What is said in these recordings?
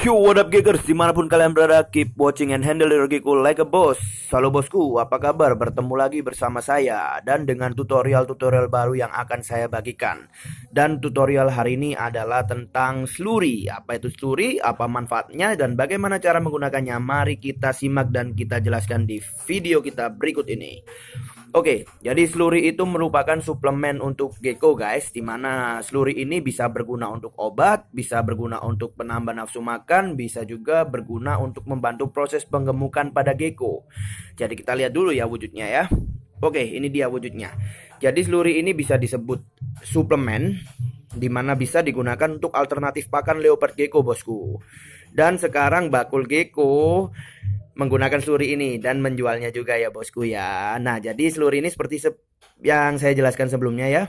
Yo, what up Geekers, dimanapun kalian berada, keep watching and handle your geekku like a boss Halo bosku, apa kabar? Bertemu lagi bersama saya Dan dengan tutorial-tutorial baru yang akan saya bagikan Dan tutorial hari ini adalah tentang sluri Apa itu sluri, apa manfaatnya, dan bagaimana cara menggunakannya Mari kita simak dan kita jelaskan di video kita berikut ini Oke, jadi sluri itu merupakan suplemen untuk gecko guys, dimana sluri ini bisa berguna untuk obat, bisa berguna untuk penambah nafsu makan, bisa juga berguna untuk membantu proses penggemukan pada gecko. Jadi kita lihat dulu ya wujudnya ya. Oke, ini dia wujudnya. Jadi sluri ini bisa disebut suplemen, dimana bisa digunakan untuk alternatif pakan leopard gecko bosku. Dan sekarang bakul gecko menggunakan seluri ini dan menjualnya juga ya bosku ya. Nah, jadi seluri ini seperti se yang saya jelaskan sebelumnya ya.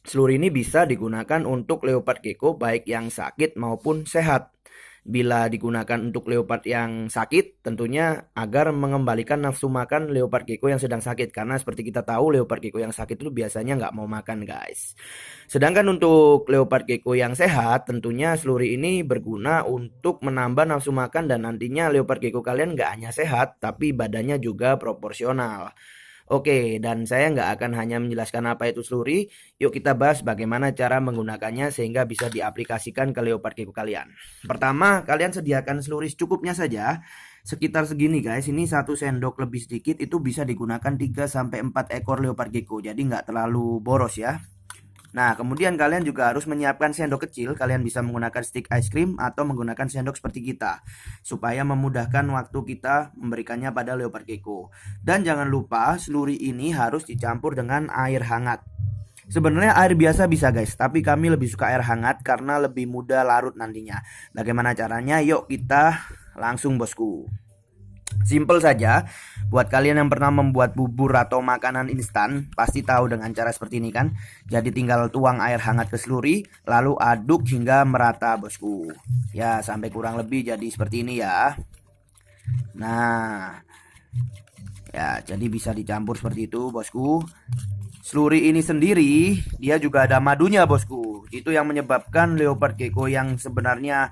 Seluri ini bisa digunakan untuk leopard gecko baik yang sakit maupun sehat. Bila digunakan untuk leopard yang sakit, tentunya agar mengembalikan nafsu makan leopard gecko yang sedang sakit. Karena seperti kita tahu, leopard gecko yang sakit itu biasanya nggak mau makan, guys. Sedangkan untuk leopard gecko yang sehat, tentunya seluri ini berguna untuk menambah nafsu makan dan nantinya leopard gecko kalian nggak hanya sehat, tapi badannya juga proporsional. Oke, dan saya nggak akan hanya menjelaskan apa itu seluri. Yuk kita bahas bagaimana cara menggunakannya sehingga bisa diaplikasikan ke leopard gecko kalian. Pertama, kalian sediakan seluri secukupnya saja. Sekitar segini guys, ini satu sendok lebih sedikit itu bisa digunakan 3-4 ekor leopard gecko. Jadi nggak terlalu boros ya. Nah, kemudian kalian juga harus menyiapkan sendok kecil. Kalian bisa menggunakan stick ice cream atau menggunakan sendok seperti kita supaya memudahkan waktu kita memberikannya pada leopard gecko. Dan jangan lupa seluri ini harus dicampur dengan air hangat. Sebenarnya air biasa bisa guys, tapi kami lebih suka air hangat karena lebih mudah larut nantinya. Bagaimana caranya? Yuk kita langsung bosku. Simple saja, buat kalian yang pernah membuat bubur atau makanan instan, pasti tahu dengan cara seperti ini kan. Jadi tinggal tuang air hangat ke seluri, lalu aduk hingga merata bosku. Ya, sampai kurang lebih jadi seperti ini ya. Nah, ya jadi bisa dicampur seperti itu bosku. Seluri ini sendiri, dia juga ada madunya bosku. Itu yang menyebabkan leopard gecko yang sebenarnya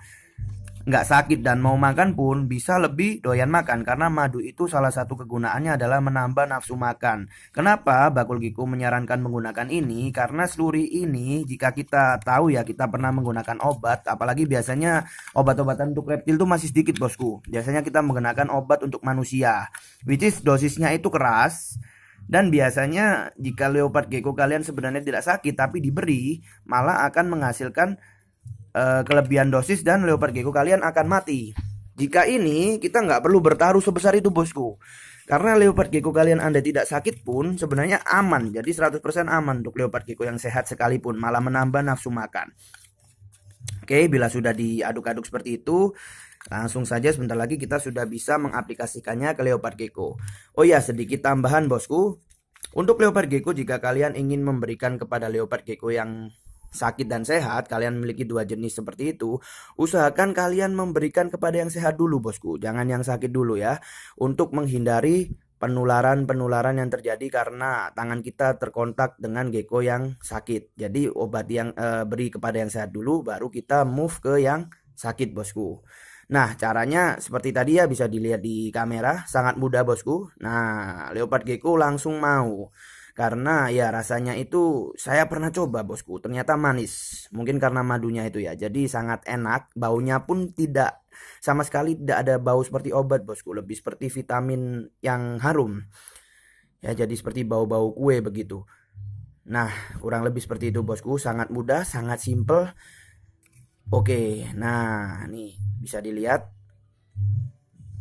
nggak sakit dan mau makan pun bisa lebih doyan makan karena madu itu salah satu kegunaannya adalah menambah nafsu makan. Kenapa Bakul Giku menyarankan menggunakan ini? Karena seluri ini jika kita tahu ya kita pernah menggunakan obat, apalagi biasanya obat-obatan untuk reptil itu masih sedikit bosku. Biasanya kita menggunakan obat untuk manusia, which is dosisnya itu keras. Dan biasanya jika leopard gecko kalian sebenarnya tidak sakit tapi diberi malah akan menghasilkan Eh, kelebihan dosis dan leopard gecko kalian akan mati. Jika ini kita nggak perlu bertaruh sebesar itu bosku. Karena leopard gecko kalian Anda tidak sakit pun sebenarnya aman. Jadi 100% aman untuk leopard gecko yang sehat sekalipun malah menambah nafsu makan. Oke, bila sudah diaduk-aduk seperti itu, langsung saja sebentar lagi kita sudah bisa mengaplikasikannya ke leopard gecko. Oh ya, sedikit tambahan bosku. Untuk leopard gecko jika kalian ingin memberikan kepada leopard gecko yang sakit dan sehat, kalian memiliki dua jenis seperti itu, usahakan kalian memberikan kepada yang sehat dulu, bosku. Jangan yang sakit dulu ya, untuk menghindari penularan-penularan yang terjadi karena tangan kita terkontak dengan gecko yang sakit. Jadi obat yang e, beri kepada yang sehat dulu, baru kita move ke yang sakit, bosku. Nah, caranya seperti tadi ya bisa dilihat di kamera, sangat mudah, bosku. Nah, leopard gecko langsung mau. Karena ya rasanya itu saya pernah coba bosku, ternyata manis. Mungkin karena madunya itu ya. Jadi sangat enak, baunya pun tidak sama sekali tidak ada bau seperti obat bosku, lebih seperti vitamin yang harum. Ya jadi seperti bau-bau kue begitu. Nah, kurang lebih seperti itu bosku, sangat mudah, sangat simple. Oke, nah nih bisa dilihat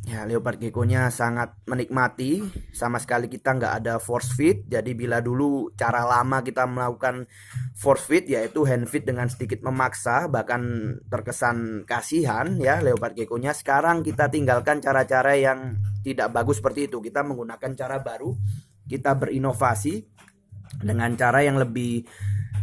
ya leopard gecko-nya sangat menikmati sama sekali kita nggak ada force feed jadi bila dulu cara lama kita melakukan force feed yaitu hand feed dengan sedikit memaksa bahkan terkesan kasihan ya leopard gecko-nya sekarang kita tinggalkan cara-cara yang tidak bagus seperti itu kita menggunakan cara baru kita berinovasi dengan cara yang lebih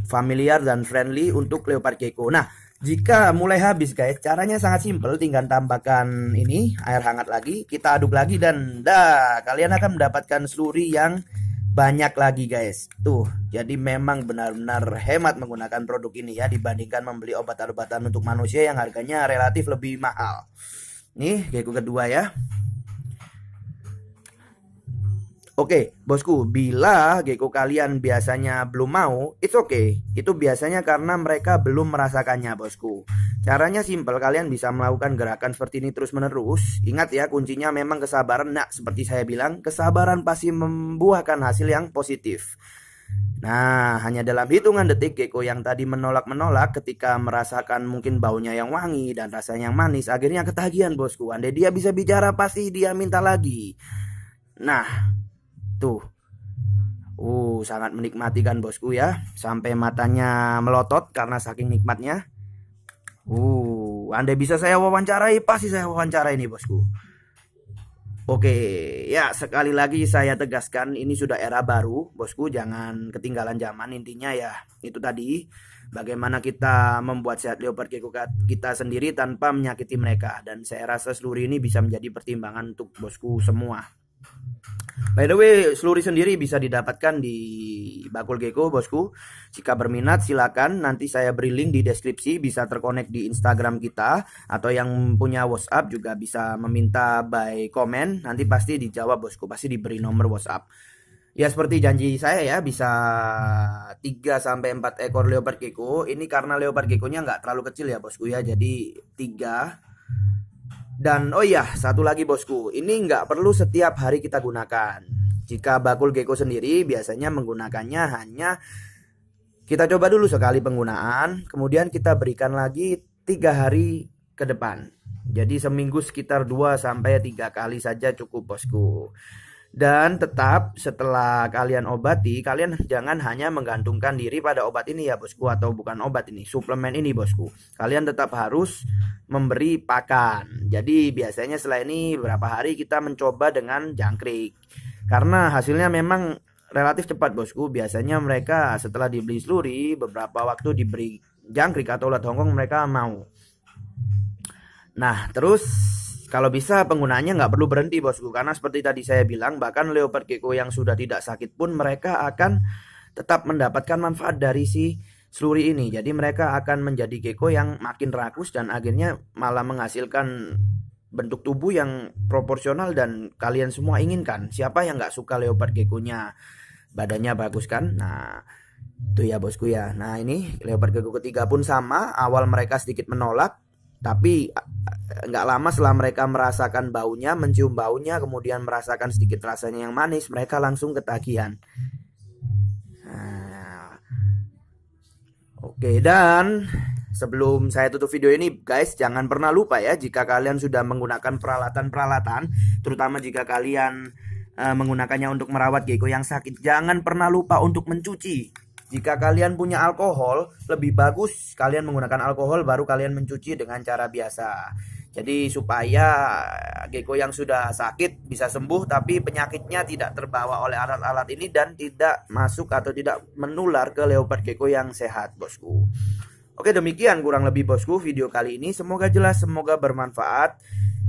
familiar dan friendly untuk leopard gecko nah jika mulai habis guys, caranya sangat simpel, tinggal tambahkan ini air hangat lagi, kita aduk lagi dan dah, kalian akan mendapatkan slurry yang banyak lagi guys. Tuh, jadi memang benar-benar hemat menggunakan produk ini ya dibandingkan membeli obat-obatan untuk manusia yang harganya relatif lebih mahal. Nih, keku kedua ya. Oke, okay, bosku, bila gecko kalian biasanya belum mau, it's okay. Itu biasanya karena mereka belum merasakannya, bosku. Caranya simpel, kalian bisa melakukan gerakan seperti ini terus-menerus. Ingat ya, kuncinya memang kesabaran. Nah, seperti saya bilang, kesabaran pasti membuahkan hasil yang positif. Nah, hanya dalam hitungan detik gecko yang tadi menolak-menolak ketika merasakan mungkin baunya yang wangi dan rasanya yang manis, akhirnya ketagihan, bosku. Andai dia bisa bicara, pasti dia minta lagi. Nah, itu. Uh, sangat menikmati kan bosku ya. Sampai matanya melotot karena saking nikmatnya. Uh, Anda bisa saya wawancarai, pasti saya wawancara ini bosku. Oke, ya sekali lagi saya tegaskan ini sudah era baru, bosku. Jangan ketinggalan zaman intinya ya. Itu tadi bagaimana kita membuat sehat leopard gecko kita sendiri tanpa menyakiti mereka. Dan saya rasa seluruh ini bisa menjadi pertimbangan untuk bosku semua. By the way, seluri sendiri bisa didapatkan di Bakul Gecko, bosku. Jika berminat, silakan. Nanti saya beri link di deskripsi, bisa terkonek di Instagram kita. Atau yang punya WhatsApp juga bisa meminta by comment. Nanti pasti dijawab, bosku. Pasti diberi nomor WhatsApp. Ya seperti janji saya ya bisa 3 4 ekor leopard gecko. Ini karena leopard gecko nggak terlalu kecil ya bosku ya. Jadi 3 dan oh iya, satu lagi bosku, ini nggak perlu setiap hari kita gunakan. Jika bakul gecko sendiri biasanya menggunakannya hanya kita coba dulu sekali penggunaan, kemudian kita berikan lagi tiga hari ke depan. Jadi seminggu sekitar 2 sampai 3 kali saja cukup bosku. Dan tetap setelah kalian obati, kalian jangan hanya menggantungkan diri pada obat ini ya bosku atau bukan obat ini, suplemen ini bosku. Kalian tetap harus memberi pakan. Jadi biasanya setelah ini berapa hari kita mencoba dengan jangkrik. Karena hasilnya memang relatif cepat bosku. Biasanya mereka setelah dibeli seluri beberapa waktu diberi jangkrik atau ulat hongkong mereka mau. Nah terus kalau bisa penggunaannya nggak perlu berhenti bosku karena seperti tadi saya bilang bahkan leopard gecko yang sudah tidak sakit pun mereka akan tetap mendapatkan manfaat dari si seluri ini. Jadi mereka akan menjadi gecko yang makin rakus dan akhirnya malah menghasilkan bentuk tubuh yang proporsional dan kalian semua inginkan. Siapa yang nggak suka leopard gecko-nya? Badannya bagus kan? Nah, itu ya bosku ya. Nah, ini leopard gecko ketiga pun sama, awal mereka sedikit menolak tapi nggak lama setelah mereka merasakan baunya, mencium baunya, kemudian merasakan sedikit rasanya yang manis, mereka langsung ketagihan. Nah, Oke, dan sebelum saya tutup video ini, guys, jangan pernah lupa ya jika kalian sudah menggunakan peralatan-peralatan, terutama jika kalian uh, menggunakannya untuk merawat gecko yang sakit, jangan pernah lupa untuk mencuci jika kalian punya alkohol, lebih bagus kalian menggunakan alkohol baru kalian mencuci dengan cara biasa. Jadi supaya gecko yang sudah sakit bisa sembuh tapi penyakitnya tidak terbawa oleh alat-alat ini dan tidak masuk atau tidak menular ke leopard gecko yang sehat, Bosku. Oke, demikian kurang lebih Bosku video kali ini. Semoga jelas, semoga bermanfaat.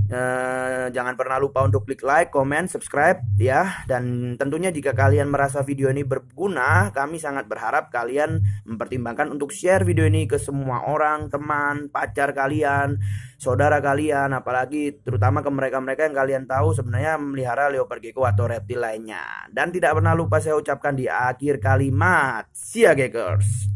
Eh, jangan pernah lupa untuk klik like, comment, subscribe ya. Dan tentunya jika kalian merasa video ini berguna, kami sangat berharap kalian mempertimbangkan untuk share video ini ke semua orang, teman, pacar kalian, saudara kalian, apalagi terutama ke mereka-mereka yang kalian tahu sebenarnya memelihara leopard gecko atau reptil lainnya. Dan tidak pernah lupa saya ucapkan di akhir kalimat, see ya geckers.